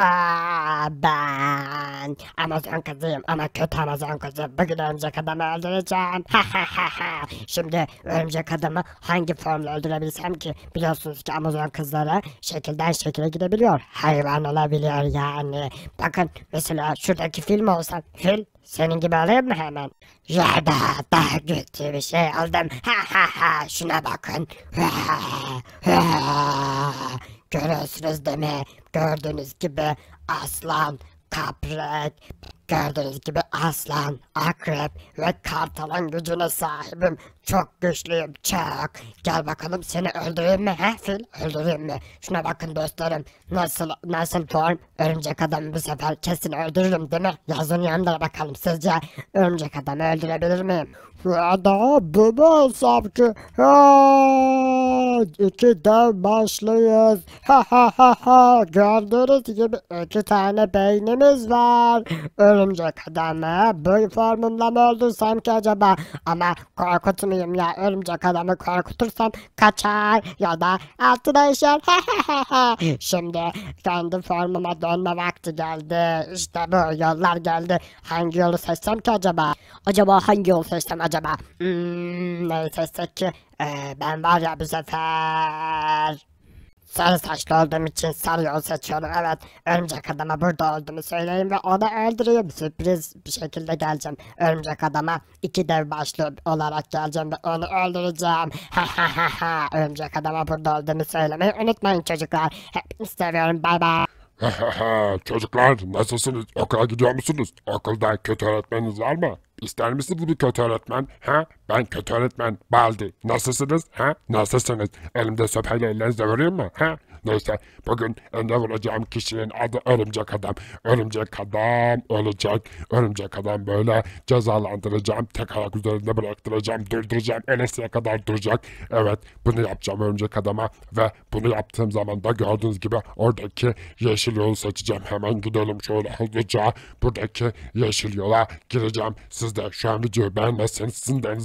Ah, bah. ben Amazon kızıyım ama kötü Amazon kızı. Bugün örümcek adamı öldüreceğim. Ha ha ha ha. Şimdi örümcek adamı hangi formla öldürebilsem ki? Biliyorsunuz ki Amazon kızları şekilden şekile gidebiliyor. Hayvan olabiliyor yani. Bakın mesela şuradaki film olsa fil senin gibi alayım mı hemen? Ya da daha kötü bir şey aldım. Ha ha ha şuna bakın. Görüyorsunuz değil mi? Gördüğünüz gibi aslan kaprak. Gördüğünüz gibi aslan, akrep ve kartalın gücüne sahibim. Çok güçlüyüm çok. Gel bakalım seni öldüreyim mi he fil? Öldüreyim mi? Şuna bakın dostlarım. Nasıl nasıl form? Örümcek adam bu sefer kesin öldürürüm değil mi? Yazın yanlara bakalım sizce örümcek adamı öldürebilir miyim? Ya da bebe sapkı. İkiden başlıyız. Ha ha ha ha. Gördüğünüz gibi iki tane beynimiz var. Örümcek adam mı? Böyle formumla mı oldursam ki acaba? Ama korkutmayayım ya. Örümcek adamı korkutursam kaçar ya da altına işer. Şimdi kendi formuma dönme vakti geldi. İşte bu yollar geldi. Hangi yolu seçsem ki acaba? Acaba hangi yolu seçsem acaba? Hmm, ne seçsek ki? Ee, ben var ya bu sefer... Sarı saçlı olduğum için sarı yol seçiyorum. Evet örümcek adama burada olduğumu söyleyeyim ve onu öldüreyim. Sürpriz bir şekilde geleceğim. Örümcek adama iki dev başlı olarak geleceğim ve onu öldüreceğim. Ha ha ha ha. Örümcek adama burada olduğumu söylemeyi unutmayın çocuklar. Hepinizi seviyorum. Bay bay. Çocuklar nasılsınız? Okula gidiyor musunuz? Okulda kötü öğretmeniniz var mı? İster misiniz bir kötü öğretmen? Ha? Ben kötü öğretmen Baldi. Nasılsınız? Ha? Nasılsınız? Elimde sopayla ellerinize vuruyor mu? Ha? Neyse bugün önüne vuracağım kişinin adı Örümcek Adam. Örümcek Adam ölecek. Örümcek Adam böyle cezalandıracağım. Tek ayak üzerinde bıraktıracağım. Durduracağım. Ölesiye kadar duracak. Evet bunu yapacağım Örümcek Adam'a. Ve bunu yaptığım zaman da gördüğünüz gibi oradaki yeşil yolu seçeceğim. Hemen gidelim şöyle hızlıca. Buradaki yeşil yola gireceğim. Siz de şu an videoyu beğenmezseniz sizin de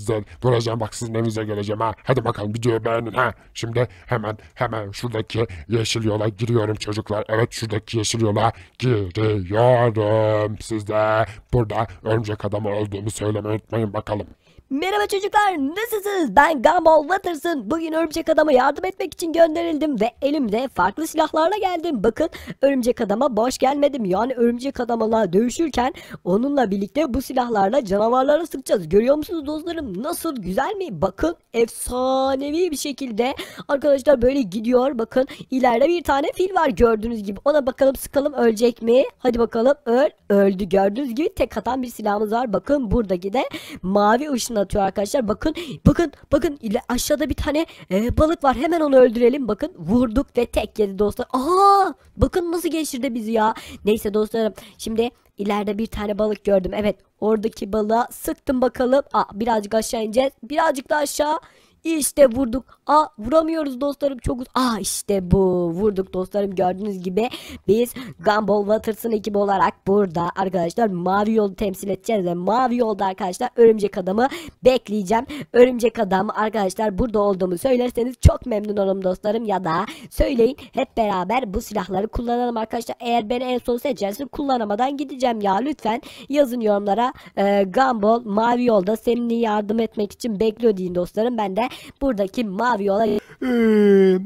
vuracağım. Bak sizin elinize geleceğim ha. Hadi bakalım videoyu beğenin ha. Şimdi hemen hemen şuradaki Yeşil yola giriyorum çocuklar. Evet şuradaki yeşil yola giriyorum. Siz de burada örümcek adamı olduğumu söylemeyi unutmayın bakalım. Merhaba çocuklar nasılsınız? Ben Gumball Watterson. Bugün örümcek adama yardım etmek için gönderildim ve elimde farklı silahlarla geldim. Bakın örümcek adama boş gelmedim. Yani örümcek adamla dövüşürken onunla birlikte bu silahlarla canavarlara sıkacağız. Görüyor musunuz dostlarım? Nasıl güzel mi? Bakın efsanevi bir şekilde arkadaşlar böyle gidiyor. Bakın ileride bir tane fil var gördüğünüz gibi. Ona bakalım sıkalım ölecek mi? Hadi bakalım öl. Öldü gördüğünüz gibi tek atan bir silahımız var. Bakın buradaki de mavi ışınla atıyor arkadaşlar. Bakın bakın bakın aşağıda bir tane e, balık var. Hemen onu öldürelim. Bakın vurduk ve tek yedi dostlar. Aa bakın nasıl geçirdi bizi ya. Neyse dostlarım şimdi ileride bir tane balık gördüm. Evet oradaki balığa sıktım bakalım. Aa birazcık aşağı ineceğiz. Birazcık da aşağı. İşte vurduk. Aa vuramıyoruz dostlarım çok uz. Aa işte bu. Vurduk dostlarım gördüğünüz gibi biz Gumball Waters'ın ekibi olarak burada arkadaşlar mavi yolu temsil edeceğiz ve mavi yolda arkadaşlar örümcek adamı bekleyeceğim. Örümcek adamı arkadaşlar burada olduğumu söylerseniz çok memnun olurum dostlarım ya da söyleyin hep beraber bu silahları kullanalım arkadaşlar. Eğer beni en son seçersin kullanamadan gideceğim ya lütfen yazın yorumlara e, Gumball mavi yolda seninle yardım etmek için bekliyor deyin dostlarım. Ben de buradaki mavi yola... Ee,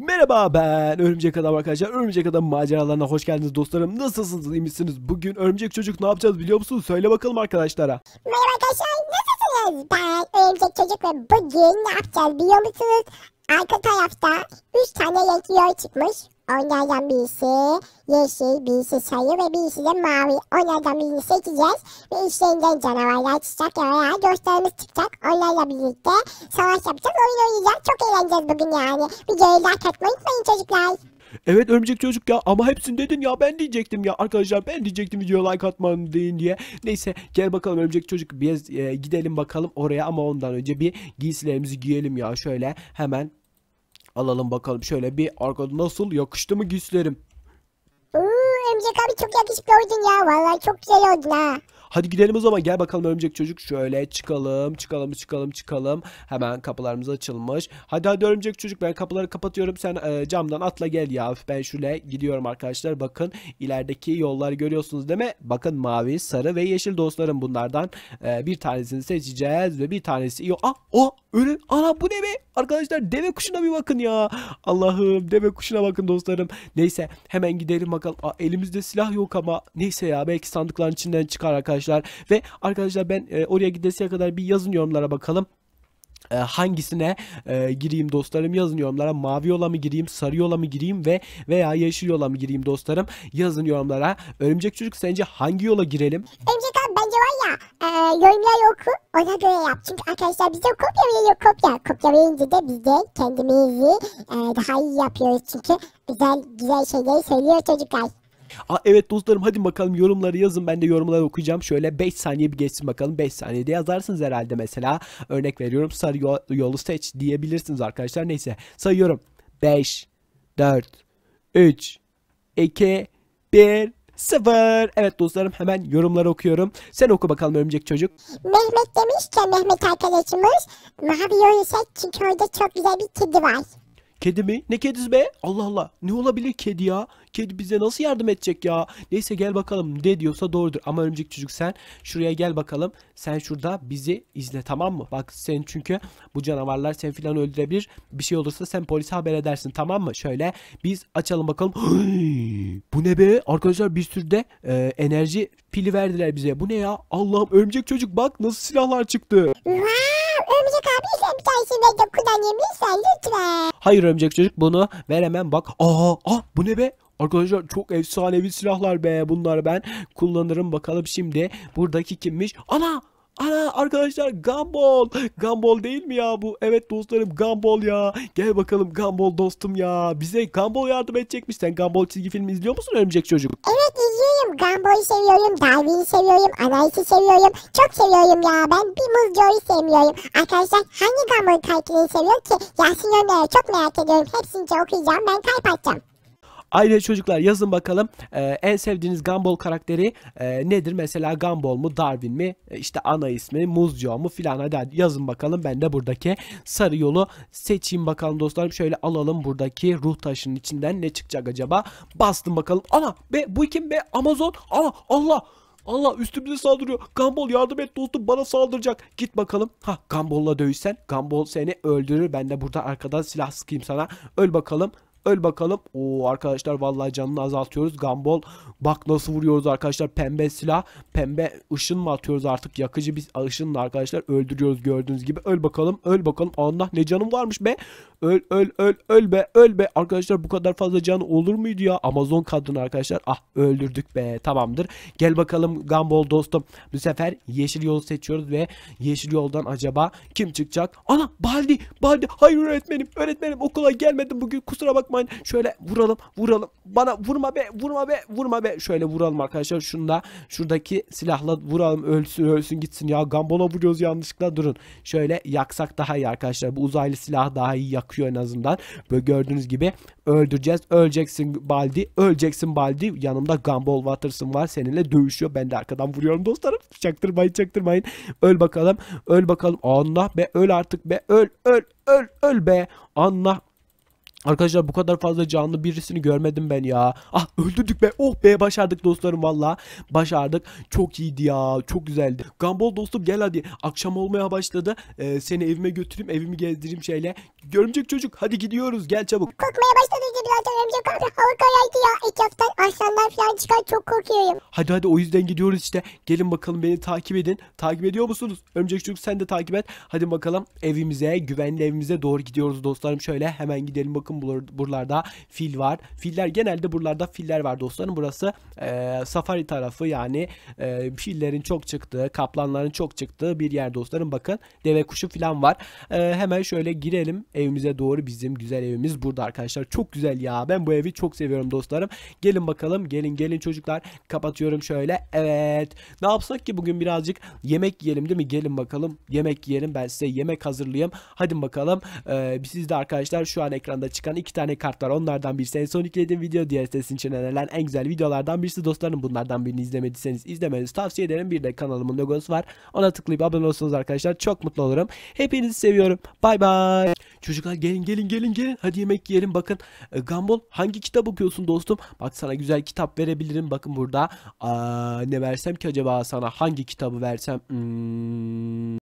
merhaba ben Örümcek Adam arkadaşlar. Örümcek Adam maceralarına hoş geldiniz dostlarım. Nasılsınız iyi misiniz? Bugün Örümcek Çocuk ne yapacağız biliyor musunuz? Söyle bakalım arkadaşlara. Merhaba arkadaşlar nasılsınız? Ben Örümcek Çocuk ve bugün ne yapacağız biliyor musunuz? Arka tarafta 3 tane yetiyor çıkmış. Onlardan birisi yeşil, birisi sarı ve birisi de mavi. Onlardan birini seçeceğiz ve işlerinden canavarlar çıkacak ya veya dostlarımız çıkacak. Onlarla birlikte savaş yapacağız, oyun oynayacağız. Çok eğleneceğiz bugün yani. Videoyu like atmayı unutmayın çocuklar. Evet örümcek çocuk ya ama hepsini dedin ya ben diyecektim ya arkadaşlar ben diyecektim videoya like atmanı deyin diye. Neyse gel bakalım örümcek çocuk biraz e, gidelim bakalım oraya ama ondan önce bir giysilerimizi giyelim ya şöyle hemen Alalım bakalım şöyle bir arkada nasıl yakıştı mı giysilerim? Oo, Emcek abi çok yakışıklı oldun ya. Vallahi çok güzel oldun ha. Hadi gidelim o zaman gel bakalım örümcek çocuk. Şöyle çıkalım çıkalım çıkalım çıkalım. Hemen kapılarımız açılmış. Hadi hadi örümcek çocuk ben kapıları kapatıyorum. Sen e, camdan atla gel ya. Ben şöyle gidiyorum arkadaşlar. Bakın ilerideki yollar görüyorsunuz değil mi? Bakın mavi, sarı ve yeşil dostlarım bunlardan e, bir tanesini seçeceğiz ve bir tanesi yok. Ah o ölü. Ana bu ne be? Arkadaşlar deve kuşuna bir bakın ya. Allah'ım deve kuşuna bakın dostlarım. Neyse hemen gidelim bakalım. Aa, elimizde silah yok ama neyse ya belki sandıkların içinden çıkar arkadaşlar arkadaşlar. Ve arkadaşlar ben e, oraya gidesiye kadar bir yazın yorumlara bakalım e, hangisine e, gireyim dostlarım yazın yorumlara mavi yola mı gireyim sarı yola mı gireyim ve veya yeşil yola mı gireyim dostlarım yazın yorumlara örümcek çocuk sence hangi yola girelim Örümcek abi bence var ya e, yorumları oku ona göre yap çünkü arkadaşlar bize kopya veriyor kopya kopya kopyalayınca de biz de kendimizi e, daha iyi yapıyoruz çünkü güzel güzel şeyleri söylüyor çocuklar Aa, evet dostlarım hadi bakalım yorumları yazın. Ben de yorumları okuyacağım. Şöyle 5 saniye bir geçsin bakalım. 5 saniyede yazarsınız herhalde mesela. Örnek veriyorum sarı yol, yolu seç diyebilirsiniz arkadaşlar. Neyse sayıyorum. 5, 4, 3, 2, 1, 0. Evet dostlarım hemen yorumları okuyorum. Sen oku bakalım örümcek çocuk. Mehmet demiş ki Mehmet arkadaşımız mavi yolu seç çünkü orada çok güzel bir kedi var. Kedi mi? Ne kedisi be? Allah Allah. Ne olabilir kedi ya? Kedi bize nasıl yardım edecek ya? Neyse gel bakalım. Ne diyorsa doğrudur. Ama örümcek çocuk sen şuraya gel bakalım. Sen şurada bizi izle tamam mı? Bak sen çünkü bu canavarlar sen filan öldürebilir. Bir şey olursa sen polise haber edersin tamam mı? Şöyle biz açalım bakalım. bu ne be? Arkadaşlar bir sürü de e, enerji pili verdiler bize. Bu ne ya? Allah'ım örümcek çocuk bak nasıl silahlar çıktı. Wow, örümcek abi yemişsen lütfen. Hayır örümcek çocuk bunu ver hemen bak. Aa, aa ah, bu ne be? Arkadaşlar çok efsanevi silahlar be bunlar ben kullanırım bakalım şimdi buradaki kimmiş ana Ana arkadaşlar Gumball. Gumball değil mi ya bu? Evet dostlarım Gumball ya. Gel bakalım Gumball dostum ya. Bize Gumball yardım edecekmiş. Sen Gumball çizgi filmi izliyor musun örümcek çocuk? Evet seviyorum. Gambo'yu seviyorum. Darwin'i seviyorum. Anayis'i seviyorum. Çok seviyorum ya. Ben bir muz Muzco'yu seviyorum. Arkadaşlar hangi Gambo'yu kaykılıyı seviyor ki? Yasin Önder'i çok merak ediyorum. Hepsini okuyacağım. Ben kalp atacağım. Ayrıca çocuklar yazın bakalım e, en sevdiğiniz Gumball karakteri e, nedir? Mesela Gumball mu Darwin mi e, işte ana ismi Muzco mu filan hadi, hadi yazın bakalım ben de buradaki sarı yolu seçeyim bakalım dostlarım. Şöyle alalım buradaki ruh taşının içinden ne çıkacak acaba? Bastım bakalım. Ana be bu kim be Amazon? Ana Allah. Allah üstümüze saldırıyor. Gumball yardım et dostum bana saldıracak. Git bakalım. Ha Gumball'la dövüşsen Gumball seni öldürür. Ben de burada arkadan silah sıkayım sana. Öl bakalım. Öl bakalım. o arkadaşlar vallahi canını azaltıyoruz. Gambol bak nasıl vuruyoruz arkadaşlar. Pembe silah, pembe ışın mı atıyoruz artık? Yakıcı bir ışınla arkadaşlar öldürüyoruz gördüğünüz gibi. Öl bakalım, öl bakalım. Allah ne canım varmış be. Öl öl öl öl be öl be. Arkadaşlar bu kadar fazla canı olur muydu ya? Amazon kadını arkadaşlar. Ah öldürdük be. Tamamdır. Gel bakalım Gambol dostum. Bu sefer yeşil yolu seçiyoruz ve yeşil yoldan acaba kim çıkacak? Ana Baldi. Baldi. Hayır öğretmenim. Öğretmenim okula gelmedim bugün. Kusura bakma yapmayın. Şöyle vuralım vuralım. Bana vurma be vurma be vurma be. Şöyle vuralım arkadaşlar. Şunda şuradaki silahla vuralım. Ölsün ölsün gitsin ya. Gambola vuruyoruz yanlışlıkla durun. Şöyle yaksak daha iyi arkadaşlar. Bu uzaylı silah daha iyi yakıyor en azından. Böyle gördüğünüz gibi öldüreceğiz. Öleceksin Baldi. Öleceksin Baldi. Yanımda Gumball Watterson var. Seninle dövüşüyor. Ben de arkadan vuruyorum dostlarım. Çaktırmayın çaktırmayın. Öl bakalım. Öl bakalım. Allah be öl artık be. Öl öl öl öl be. Allah Arkadaşlar bu kadar fazla canlı birisini görmedim ben ya. Ah öldürdük be. Oh be başardık dostlarım valla. Başardık. Çok iyiydi ya. Çok güzeldi. Gumball dostum gel hadi. Akşam olmaya başladı. Ee, seni evime götüreyim. Evimi gezdireyim şeyle. Görümcek çocuk hadi gidiyoruz. Gel çabuk. Korkmaya başladı birazdan örümcek abi. Hava karaydı ya. Etraftan aslanlar falan çıkar. Çok korkuyorum. Hadi hadi o yüzden gidiyoruz işte. Gelin bakalım beni takip edin. Takip ediyor musunuz? Örümcek çocuk sen de takip et. Hadi bakalım evimize güvenli evimize doğru gidiyoruz dostlarım. Şöyle hemen gidelim bakın Bakın buralarda fil var. Filler genelde buralarda filler var dostlarım. Burası e, safari tarafı yani e, fillerin çok çıktığı, kaplanların çok çıktığı bir yer dostlarım. Bakın deve kuşu falan var. E, hemen şöyle girelim evimize doğru. Bizim güzel evimiz burada arkadaşlar. Çok güzel ya. Ben bu evi çok seviyorum dostlarım. Gelin bakalım. Gelin gelin çocuklar. Kapatıyorum şöyle. Evet. Ne yapsak ki bugün birazcık yemek yiyelim değil mi? Gelin bakalım. Yemek yiyelim. Ben size yemek hazırlayayım. Hadi bakalım. E, siz de arkadaşlar şu an ekranda çıkan iki tane kart var. Onlardan birisi en son yüklediğim video. Diğer sesin için önerilen en güzel videolardan birisi. Dostlarım bunlardan birini izlemediyseniz izlemenizi tavsiye ederim. Bir de kanalımın logosu var. Ona tıklayıp abone olursanız arkadaşlar çok mutlu olurum. Hepinizi seviyorum. Bay bay. Çocuklar gelin gelin gelin gelin. Hadi yemek yiyelim. Bakın e, Gumball hangi kitap okuyorsun dostum? Bak sana güzel kitap verebilirim. Bakın burada. Aa, ne versem ki acaba sana? Hangi kitabı versem? Hmm.